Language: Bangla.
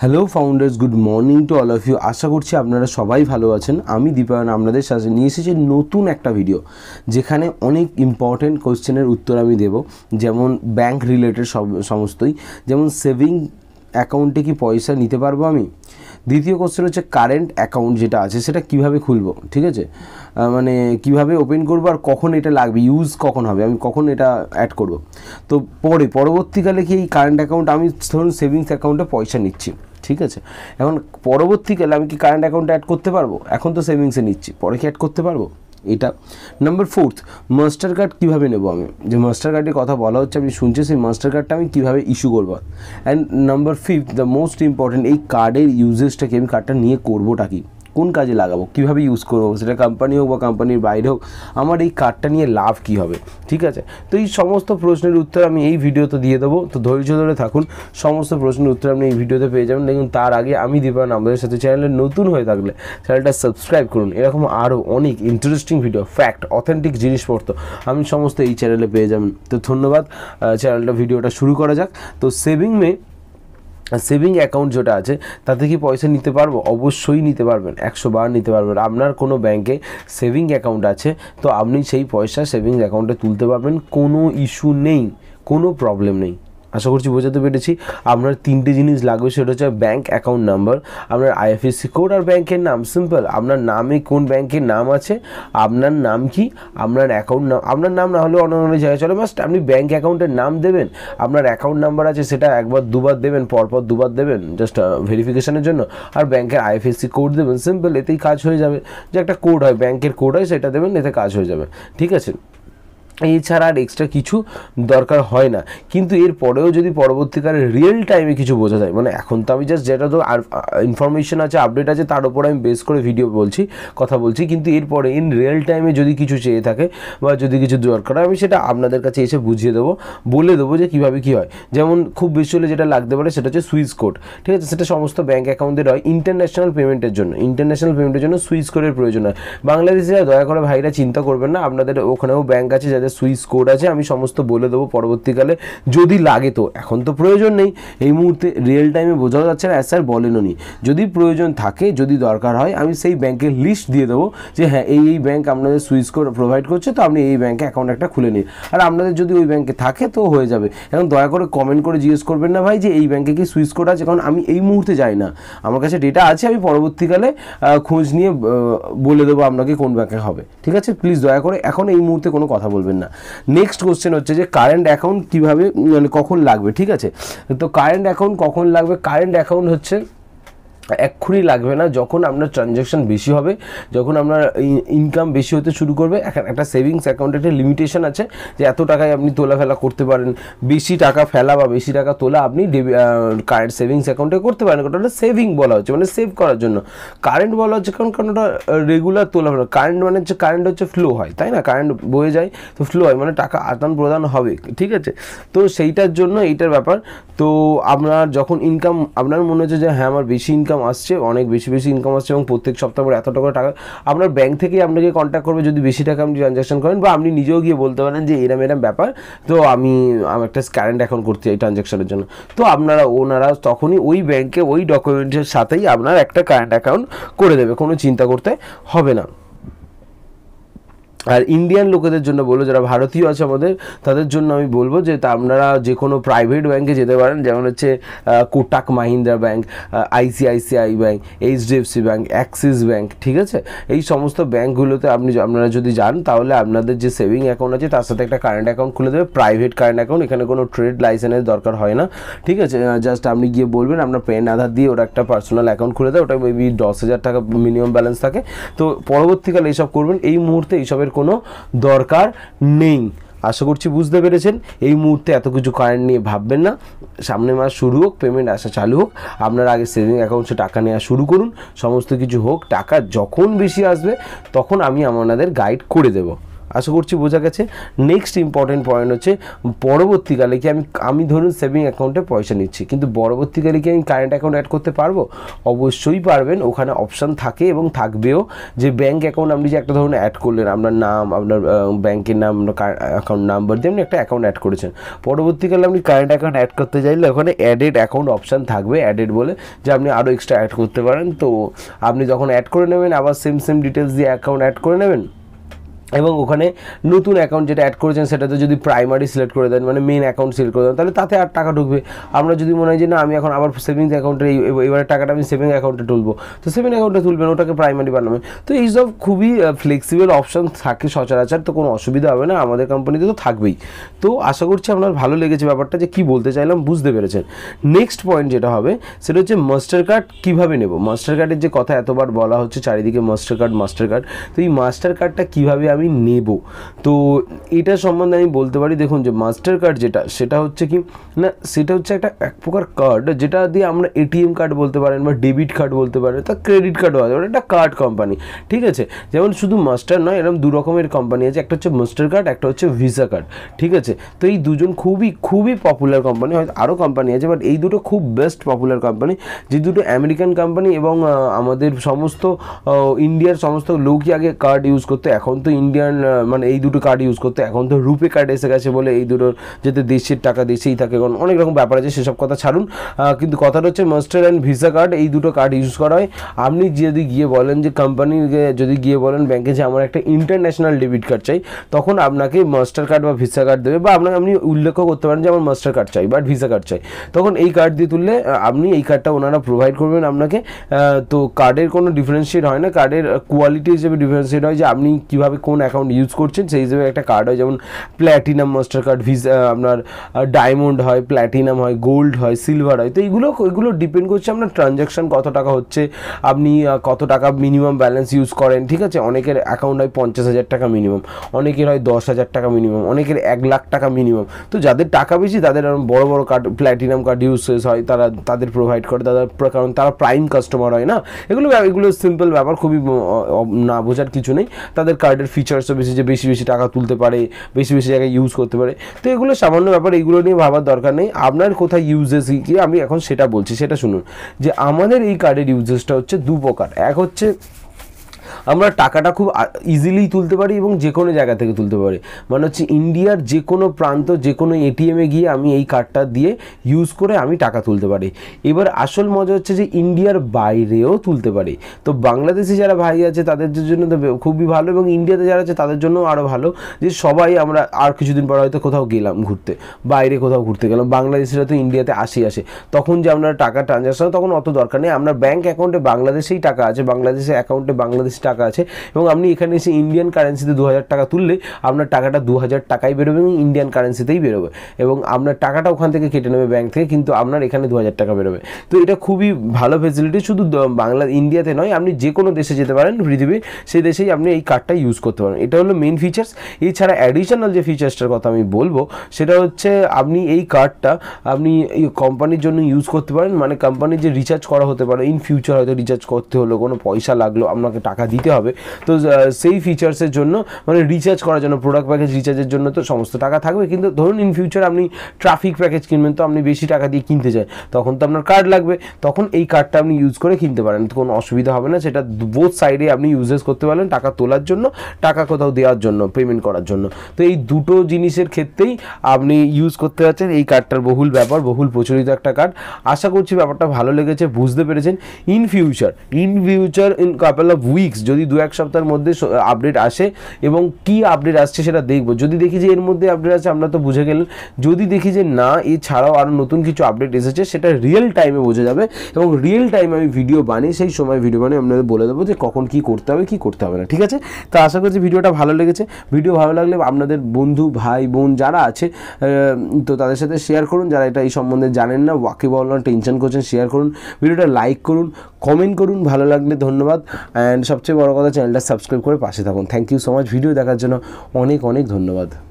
hello founders good morning to all of you আশা করছি আপনারা সবাই ভালো আছেন আমি দীপায়ন আপনাদের সাথে নিয়ে এসেছি নতুন একটা ভিডিও যেখানে অনেক ইম্পর্টেন্ট কোয়েশ্চেনের উত্তর আমি দেব যেমন ব্যাংক রিলেটেড সব সমস্তই যেমন সেভিং অ্যাকাউন্টে কি পয়সা নিতে পারবো আমি দ্বিতীয় কোশ্চেন হচ্ছে কারেন্ট অ্যাকাউন্ট যেটা আছে সেটা কিভাবে খুলবো ঠিক আছে মানে কিভাবে ওপেন করবো আর কখন এটা লাগবে ইউজ কখন হবে আমি কখন এটা অ্যাড করব তো পরে পরবর্তীকালে কি এই কারেন্ট অ্যাকাউন্ট আমি ধরুন সেভিংস অ্যাকাউন্টে পয়সা নিচ্ছি ঠিক আছে এখন পরবর্তীকালে আমি কি কারেন্ট অ্যাকাউন্টে অ্যাড করতে পারবো এখন তো সেভিংসে নিচ্ছি পরে কি অ্যাড করতে পারবো এটা নাম্বার ফোর্থ মাস্টার কার্ড কীভাবে নেবো আমি যে মাস্টার কার্ডের কথা বলা হচ্ছে আপনি শুনছি সেই মাস্টার কার্ডটা আমি কীভাবে ইস্যু করবো and number fifth the most important এই কার্ডের ইউজেসটাকে আমি কার্ডটা নিয়ে করবোটা কি কোন কাজে লাগাবো কীভাবে ইউজ করবো সেটা কোম্পানি হোক বা কোম্পানির বাইরে হোক আমার এই কার্ডটা নিয়ে লাভ কী হবে ঠিক আছে তো এই সমস্ত প্রশ্নের উত্তর আমি এই ভিডিওতে দিয়ে দেবো তো ধৈর্য ধরে থাকুন সমস্ত প্রশ্নের উত্তর আপনি এই ভিডিওতে পেয়ে যাবেন দেখুন তার আগে আমি দিবান আমাদের সাথে চ্যানেলে নতুন হয়ে থাকলে চ্যানেলটা সাবস্ক্রাইব করুন এরকম আরও অনেক ইন্টারেস্টিং ভিডিও ফ্যাক্ট অথেন্টিক জিনিসপত্র আমি সমস্ত এই চ্যানেলে পেয়ে যাবেন তো ধন্যবাদ চ্যানেলটা ভিডিওটা শুরু করা যাক তো সেভিং মে সেভিং অ্যাকাউন্ট যেটা আছে তাতে কি পয়সা নিতে পারবো অবশ্যই নিতে পারবেন একশো বার নিতে পারবেন আপনার কোনো ব্যাংকে সেভিং অ্যাকাউন্ট আছে তো আপনি সেই পয়সা সেভিংস অ্যাকাউন্টে তুলতে পারবেন কোনো ইস্যু নেই কোনো প্রবলেম নেই আশা করছি বোঝাতে পেরেছি আপনার তিনটে জিনিস লাগবে সেটা হচ্ছে ব্যাঙ্ক অ্যাকাউন্ট নাম্বার আপনার আইএফএসসি কোড আর ব্যাংকের নাম সিম্পল আপনার নামে কোন ব্যাংকের নাম আছে আপনার নাম কি আপনার অ্যাকাউন্ট নাম আপনার নাম না হলেও অন্য অন্য জায়গায় চলে বাস আপনি ব্যাঙ্ক অ্যাকাউন্টের নাম দেবেন আপনার অ্যাকাউন্ট নাম্বার আছে সেটা একবার দুবার দেবেন পরপর দুবার দেবেন জাস্ট ভেরিফিকেশনের জন্য আর ব্যাংকের আইএফএসসি কোড দেবেন সিম্পল এতেই কাজ হয়ে যাবে যে একটা কোড হয় ব্যাংকের কোড হয় সেটা দেবেন এতে কাজ হয়ে যাবে ঠিক আছে এছাড়া আর এক্সট্রা কিছু দরকার হয় না কিন্তু এর পরেও যদি পরবর্তীকালে রিয়েল টাইমে কিছু বোঝা যায় মানে এখন তো আমি জাস্ট যেটা তো আর ইনফরমেশন আছে আপডেট আছে তার উপর আমি বেস করে ভিডিও বলছি কথা বলছি কিন্তু এরপরে ইন রিয়েল টাইমে যদি কিছু চেয়ে থাকে বা যদি কিছু দরকার হয় আমি সেটা আপনাদের কাছে এসে বুঝিয়ে দেবো বলে দেবো যে কীভাবে কী হয় যেমন খুব বেশি হলে যেটা লাগতে পারে সেটা হচ্ছে সুইচ কোড ঠিক আছে সেটা সমস্ত ব্যাঙ্ক অ্যাকাউন্টের হয় ইন্টারন্যাশনাল পেমেন্টের জন্য ইন্টারন্যাশনাল পেমেন্টের জন্য সুইচ কোডের প্রয়োজন হয় বাংলাদেশে দয়া করে ভাইরা চিন্তা করবেন না আপনাদের ওখানেও ব্যাঙ্ক আছে যাদের একটা সুইচ কোড আছে আমি সমস্ত বলে দেবো পরবর্তীকালে যদি লাগে তো এখন তো প্রয়োজন নেই এই মুহূর্তে রিয়েল টাইমে বোঝা যাচ্ছে না স্যার বলেনও নি যদি প্রয়োজন থাকে যদি দরকার হয় আমি সেই ব্যাংকের লিস্ট দিয়ে দেবো যে হ্যাঁ এই এই ব্যাংক আপনাদের সুইচ কোড প্রোভাইড করছে তো আপনি এই ব্যাংকে অ্যাকাউন্ট একটা খুলে নিন আর আপনাদের যদি ওই ব্যাংকে থাকে তো হয়ে যাবে এখন দয়া করে কমেন্ট করে জিজ্ঞেস করবেন না ভাই যে এই ব্যাংকে কি সুইচ কোড আছে কারণ আমি এই মুহূর্তে যাই না আমার কাছে ডেটা আছে আমি পরবর্তীকালে খোঁজ নিয়ে বলে দেবো আপনাকে কোন ব্যাংকে হবে ঠিক আছে প্লিজ দয়া করে এখন এই মুহূর্তে কোনো কথা বলবেন করবেন না নেক্সট কোশ্চেন হচ্ছে যে কারেন্ট অ্যাকাউন্ট কীভাবে মানে কখন লাগবে ঠিক আছে তো কারেন্ট অ্যাকাউন্ট কখন লাগবে কারেন্ট অ্যাকাউন্ট হচ্ছে এক্ষুনি লাগবে না যখন আপনার ট্রানজ্যাকশান বেশি হবে যখন আপনার ইনকাম বেশি হতে শুরু করবে এখন একটা সেভিংস অ্যাকাউন্টে একটা লিমিটেশন আছে যে এত টাকায় আপনি তোলা ফেলা করতে পারেন বেশি টাকা ফেলা বা বেশি টাকা তোলা আপনি কারেন্ট সেভিংস অ্যাকাউন্টে করতে পারেন ওটা সেভিং বলা হচ্ছে মানে সেভ করার জন্য কারেন্ট বলা হচ্ছে কারণ কারণ ওটা রেগুলার তোলা ফেলা কারেন্ট মানে হচ্ছে কারেন্ট হচ্ছে ফ্লো হয় তাই না কারেন্ট বয়ে যায় তো ফ্লো হয় মানে টাকা আদান প্রদান হবে ঠিক আছে তো সেইটার জন্য এইটার ব্যাপার তো আপনার যখন ইনকাম আপনার মনে হচ্ছে যে হ্যাঁ আমার বেশি ইনকাম ইনকাম আসছে অনেক বেশি বেশি ইনকাম আসছে এবং প্রত্যেক সপ্তাহ পরে এত টাকা টাকা আপনার ব্যাংক থেকেই আপনাকে কন্ট্যাক্ট করবে যদি বেশি টাকা আপনি ট্রানজাকশন করেন বা আপনি নিজেও গিয়ে বলতে পারেন যে এরম এরম ব্যাপার তো আমি আমার একটা কারেন্ট অ্যাকাউন্ট করতে চাই ট্রানজ্যাকশনের জন্য তো আপনারা ওনারা তখনই ওই ব্যাংকে ওই ডকুমেন্টের সাথেই আপনার একটা কারেন্ট অ্যাকাউন্ট করে দেবে কোনো চিন্তা করতে হবে না আর ইন্ডিয়ান লোকেদের জন্য বলবো যারা ভারতীয় আছে আমাদের তাদের জন্য আমি বলবো যে আপনারা যে কোনো প্রাইভেট ব্যাঙ্কে যেতে পারেন যেমন হচ্ছে Kotak Mahindra bank ICICI bank HDFC bank Axis bank ঠিক আছে এই সমস্ত ব্যাঙ্কগুলোতে আপনি আপনারা যদি যান তাহলে আপনাদের যে সেভিং অ্যাকাউন্ট আছে তার সাথে একটা কারেন্ট অ্যাকাউন্ট খুলে দেবে প্রাইভেট কারেন্ট অ্যাকাউন্ট এখানে কোনো ট্রেড লাইসেন্সের দরকার হয় না ঠিক আছে জাস্ট আপনি গিয়ে বলবেন আপনার পেন আধার দিয়ে ওরা একটা পার্সোনাল অ্যাকাউন্ট খুলে দেয় ওটা মেবি দশ হাজার টাকা মিনিমাম ব্যালেন্স থাকে তো পরবর্তীকালে এইসব করবেন এই মুহূর্তে এইসবের কোনো দরকার নেই আশা করছি বুঝতে পেরেছেন এই মুহূর্তে এত কিছু কারেন্ট নিয়ে ভাববেন না সামনে মাস শুরু হোক পেমেন্ট আসা চালু হোক আপনার আগে সেভিং অ্যাকাউন্টে টাকা নেওয়া শুরু করুন সমস্ত কিছু হোক টাকা যখন বেশি আসবে তখন আমি আপনাদের গাইড করে দেবো আশা করছি বোঝা গেছে নেক্সট ইম্পর্টেন্ট পয়েন্ট হচ্ছে পরবর্তীকালে কি আমি আমি ধরুন সেভিং অ্যাকাউন্টে পয়সা নিচ্ছি কিন্তু পরবর্তীকালে কি আমি কারেন্ট অ্যাকাউন্ট অ্যাড করতে পারবো অবশ্যই পারবেন ওখানে অপশান থাকে এবং থাকবেও যে ব্যাঙ্ক অ্যাকাউন্ট আপনি যে একটা ধরুন অ্যাড করলেন আপনার নাম আপনার ব্যাংকের নাম অ্যাকাউন্ট নাম্বার দিয়ে আপনি একটা অ্যাকাউন্ট অ্যাড করেছেন পরবর্তীকালে আপনি কারেন্ট অ্যাকাউন্ট অ্যাড করতে চাইলে ওখানে অ্যাডেড অ্যাকাউন্ট অপশান থাকবে অ্যাডেড বলে যে আপনি আরও এক্সট্রা অ্যাড করতে পারেন তো আপনি যখন অ্যাড করে নেবেন আবার সেম সেম ডিটেলস দিয়ে অ্যাকাউন্ট অ্যাড করে নেবেন এবং ওখানে নতুন অ্যাকাউন্ট যেটা অ্যাড করেছেন সেটাতে যদি প্রাইমারি সিলেক্ট করে দেন মানে মেন অ্যাকাউন্ট সিলেক্ট করে দেন তাহলে তাতে আর টাকা ঢুকবে আমরা যদি মনে হয় যে না আমি এখন আবার সেভিংস অ্যাকাউন্টে এবারে টাকাটা আমি সেভিং অ্যাকাউন্টে তুলবো তো সেভিং অ্যাকাউন্টে তুলবেন ওটাকে প্রাইমারি বানাবেন তো এইসব খুবই ফ্লেক্সিবল অপশান থাকে সচরাচর তো কোনো অসুবিধা হবে না আমাদের কোম্পানিতে তো থাকবেই তো আশা করছি আপনার ভালো লেগেছে ব্যাপারটা যে কি বলতে চাইলাম বুঝতে পেরেছেন নেক্সট পয়েন্ট যেটা হবে সেটা হচ্ছে মাস্টার কার্ড কীভাবে নেব মাস্টার কার্ডের যে কথা এতবার বলা হচ্ছে চারিদিকে মাস্টার কার্ড মাস্টার কার্ড তো এই মাস্টার কার্ডটা কীভাবে আমি নেব তো এটা সম্বন্ধে আমি বলতে পারি দেখুন যে মাস্টার কার্ড যেটা সেটা হচ্ছে কি না সেটা হচ্ছে একটা এক প্রকার কার্ড যেটা দিয়ে আমরা এটিএম কার্ড বলতে পারেন বা ডেবিট কার্ড বলতে পারেন তা ক্রেডিট কার্ডও আছে একটা কার্ড কোম্পানি ঠিক আছে যেমন শুধু মাস্টার নয় এরকম দু রকমের কোম্পানি আছে একটা হচ্ছে মাস্টার কার্ড একটা হচ্ছে ভিসা কার্ড ঠিক আছে তো এই দুজন খুবই খুবই পপুলার কোম্পানি হয়তো আরও কোম্পানি আছে বাট এই দুটো খুব বেস্ট পপুলার কোম্পানি যে দুটো আমেরিকান কোম্পানি এবং আমাদের সমস্ত ইন্ডিয়ার সমস্ত লোকই আগে কার্ড ইউজ করতো এখন তো ইন্ডিয়ান মানে এই দুটো কার্ড ইউজ করতো এখন তো রুপে কার্ড এসে গেছে বলে এই দুটোর যাতে দেশের টাকা দেশেই থাকে এখন অনেক রকম ব্যাপার আছে সেসব কথা ছাড়ুন কিন্তু কথাটা হচ্ছে মাস্টার অ্যান্ড ভিসা কার্ড এই দুটো কার্ড ইউজ করা হয় আপনি যদি গিয়ে বলেন যে কোম্পানি যদি গিয়ে বলেন ব্যাঙ্কে যে আমার একটা ইন্টারন্যাশনাল ডেবিট কার্ড চাই তখন আপনাকে মাস্টার কার্ড বা ভিসা কার্ড দেবে বা আপনাকে আপনি উল্লেখ করতে পারেন যে আমার মাস্টার কার্ড চাই বা ভিসা কার্ড চাই তখন এই কার্ড দিয়ে তুললে আপনি এই কার্ডটা ওনারা প্রোভাইড করবেন আপনাকে তো কার্ডের কোনো ডিফারেন্সিয়েট হয় না কার্ডের কোয়ালিটি হিসেবে ডিফারেন্সিয়েট হয় যে আপনি কীভাবে কোন যেমন অ্যাকাউন্ট ইউজ করছেন সেই হিসেবে একটা কার্ড হয় যেমন প্ল্যাটিনাম মাস্টার কার্ড ভিসা আপনার ডায়মন্ড হয় প্ল্যাটিনাম হয় গোল্ড হয় সিলভার হয় তো এইগুলো এগুলো ডিপেন্ড করছে আপনার ট্রানজ্যাকশান কত টাকা হচ্ছে আপনি কত টাকা মিনিমাম ব্যালেন্স ইউজ করেন ঠিক আছে অনেকের অ্যাকাউন্ট হয় পঞ্চাশ হাজার টাকা মিনিমাম অনেকের হয় দশ হাজার টাকা মিনিমাম অনেকের এক লাখ টাকা মিনিমাম তো যাদের টাকা বেশি তাদের বড় বড় কার্ড প্ল্যাটিনাম কার্ড ইউজেস হয় তারা তাদের প্রোভাইড করে তাদের কারণ তারা প্রাইম কাস্টমার হয় না এগুলো এগুলো সিম্পল ব্যাপার খুবই না বোঝার কিছু নেই তাদের কার্ডের ফিচার ফিচার্সও বেশি যে বেশি বেশি টাকা তুলতে পারে বেশি বেশি জায়গায় ইউজ করতে পারে তো এগুলো সামান্য ব্যাপার এগুলো নিয়ে ভাবার দরকার নেই আপনার কোথায় ইউজেস কি আমি এখন সেটা বলছি সেটা শুনুন যে আমাদের এই কার্ডের ইউজেসটা হচ্ছে দু প্রকার এক হচ্ছে আমরা টাকাটা খুব ইজিলি তুলতে পারি এবং যে কোনো জায়গা থেকে তুলতে পারি মানে হচ্ছে ইন্ডিয়ার যে কোনো প্রান্ত যে কোনো এটিএমে গিয়ে আমি এই কার্ডটা দিয়ে ইউজ করে আমি টাকা তুলতে পারি এবার আসল মজা হচ্ছে যে ইন্ডিয়ার বাইরেও তুলতে পারি তো বাংলাদেশে যারা ভাই আছে তাদের জন্য তো খুবই ভালো এবং ইন্ডিয়াতে যারা আছে তাদের জন্য আরও ভালো যে সবাই আমরা আর কিছুদিন পর হয়তো কোথাও গেলাম ঘুরতে বাইরে কোথাও ঘুরতে গেলাম বাংলাদেশিরা তো ইন্ডিয়াতে আসি আসে তখন যে আপনার টাকা ট্রানজাকশন তখন অত দরকার নেই আপনার ব্যাঙ্ক অ্যাকাউন্টে বাংলাদেশেই টাকা আছে বাংলাদেশে অ্যাকাউন্টে বাংলাদেশ টাকা টাকা আছে এবং আপনি এখানে এসে ইন্ডিয়ান কারেন্সিতে দু হাজার টাকা তুললে আপনার টাকাটা দু হাজার টাকাই বেরোবে এবং ইন্ডিয়ান কারেন্সিতেই বেরোবে এবং আপনার টাকাটা ওখান থেকে কেটে নেবে ব্যাংক থেকে কিন্তু আপনার এখানে দু হাজার টাকা বেরোবে তো এটা খুবই ভালো ফেসিলিটি শুধু বাংলা ইন্ডিয়াতে নয় আপনি যে কোনো দেশে যেতে পারেন পৃথিবীর সেই দেশেই আপনি এই কার্ডটা ইউজ করতে পারেন এটা হলো মেন ফিচার্স এছাড়া অ্যাডিশনাল যে ফিচার্সটার কথা আমি বলবো সেটা হচ্ছে আপনি এই কার্ডটা আপনি কোম্পানির জন্য ইউজ করতে পারেন মানে কোম্পানির যে রিচার্জ করা হতে পারে ইন ফিউচার হয়তো রিচার্জ করতে হলো কোনো পয়সা লাগলো আপনাকে টাকা দিতে দিতে হবে তো সেই ফিচার্সের জন্য মানে রিচার্জ করার জন্য প্রোডাক্ট প্যাকেজ রিচার্জের জন্য তো সমস্ত টাকা থাকবে কিন্তু ধরুন ইন ফিউচার আপনি ট্রাফিক প্যাকেজ কিনবেন তো আপনি বেশি টাকা দিয়ে কিনতে চান তখন তো আপনার কার্ড লাগবে তখন এই কার্ডটা আপনি ইউজ করে কিনতে পারেন তো কোনো অসুবিধা হবে না সেটা বোথ সাইডে আপনি ইউজেস করতে পারেন টাকা তোলার জন্য টাকা কোথাও দেওয়ার জন্য পেমেন্ট করার জন্য তো এই দুটো জিনিসের ক্ষেত্রেই আপনি ইউজ করতে পারছেন এই কার্ডটার বহুল ব্যাপার বহুল প্রচলিত একটা কার্ড আশা করছি ব্যাপারটা ভালো লেগেছে বুঝতে পেরেছেন in future in future in couple of weeks যদি দু এক সপ্তাহের মধ্যে আপডেট আসে এবং কি আপডেট আসছে সেটা দেখব যদি দেখি যে এর মধ্যে আপডেট আছে আমরা তো বুঝে গেলেন যদি দেখি যে না এছাড়াও আরও নতুন কিছু আপডেট এসেছে সেটা রিয়েল টাইমে বোঝা যাবে এবং রিয়েল টাইমে আমি ভিডিও বানিয়ে সেই সময় ভিডিও বানিয়ে আপনাদের বলে দেবো যে কখন কি করতে হবে কি করতে হবে না ঠিক আছে তা আশা করছি ভিডিওটা ভালো লেগেছে ভিডিও ভালো লাগলে আপনাদের বন্ধু ভাই বোন যারা আছে তো তাদের সাথে শেয়ার করুন যারা এটা এই সম্বন্ধে জানেন না ওয়াকিবল না টেনশন করছেন শেয়ার করুন ভিডিওটা লাইক করুন কমেন্ট করুন ভালো লাগলে ধন্যবাদ অ্যান্ড সবচেয়ে বড় কথা চ্যানেলটা সাবস্ক্রাইব করে পাশে থাকুন thank you so much video দেখার জন্য অনেক অনেক ধন্যবাদ